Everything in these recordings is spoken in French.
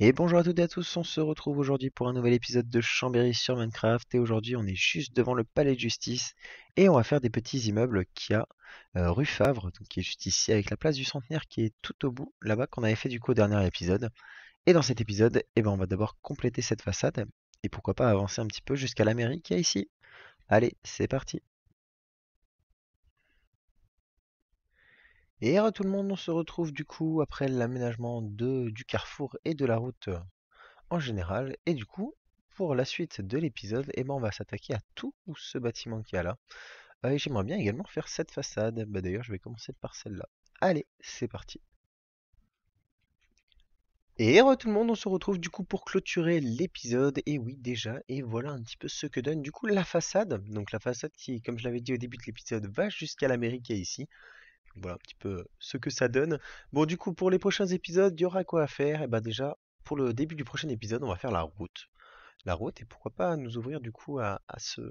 Et bonjour à toutes et à tous, on se retrouve aujourd'hui pour un nouvel épisode de Chambéry sur Minecraft et aujourd'hui on est juste devant le palais de justice et on va faire des petits immeubles qu'il y a euh, rue Favre, qui est juste ici avec la place du centenaire qui est tout au bout là-bas qu'on avait fait du coup au dernier épisode. Et dans cet épisode, eh ben, on va d'abord compléter cette façade et pourquoi pas avancer un petit peu jusqu'à la mairie qui est ici. Allez, c'est parti Et tout le monde, on se retrouve du coup après l'aménagement du carrefour et de la route euh, en général. Et du coup, pour la suite de l'épisode, eh ben, on va s'attaquer à tout ce bâtiment qu'il y a là. Euh, et j'aimerais bien également faire cette façade. Bah, D'ailleurs, je vais commencer par celle-là. Allez, c'est parti. Et re tout le monde, on se retrouve du coup pour clôturer l'épisode, et oui déjà, et voilà un petit peu ce que donne du coup la façade, donc la façade qui, comme je l'avais dit au début de l'épisode, va jusqu'à l'Amérique et ici, voilà un petit peu ce que ça donne. Bon, du coup, pour les prochains épisodes, il y aura quoi à faire Et eh bah ben, déjà, pour le début du prochain épisode, on va faire la route. La route, et pourquoi pas nous ouvrir du coup à, ce,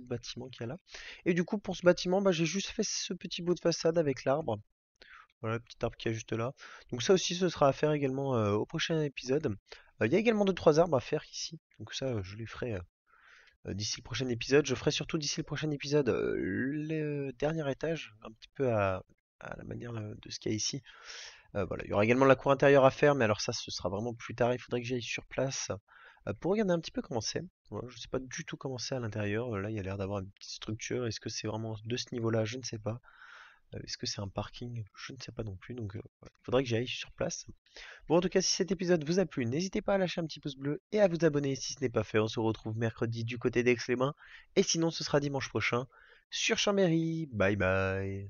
bâtiment qu'il y a là. Et du coup, pour ce bâtiment, bah, j'ai juste fait ce petit bout de façade avec l'arbre. Voilà, le petit arbre qui est juste là. Donc ça aussi, ce sera à faire également au prochain épisode. Il y a également 2 trois arbres à faire ici. Donc ça, je les ferai euh, d'ici le prochain épisode. Je ferai surtout d'ici le prochain épisode euh, le dernier étage, un petit peu à, la manière euh, de ce qu'il y a ici. Il y aura également la cour intérieure à faire, mais alors ça, ce sera vraiment plus tard. Il faudrait que j'aille sur place pour regarder un petit peu comment c'est. je ne sais pas du tout comment c'est à l'intérieur. Là, il y a l'air d'avoir une petite structure. Est-ce que c'est vraiment de ce niveau-là Je ne sais pas. Est-ce que c'est un parking Je ne sais pas non plus. Donc, il faudrait que j'aille sur place. Bon, en tout cas, si cet épisode vous a plu, n'hésitez pas à lâcher un petit pouce bleu et à vous abonner si ce n'est pas fait. On se retrouve mercredi du côté d'Aix-les-Bains. Et sinon, ce sera dimanche prochain sur Chambéry. Bye bye.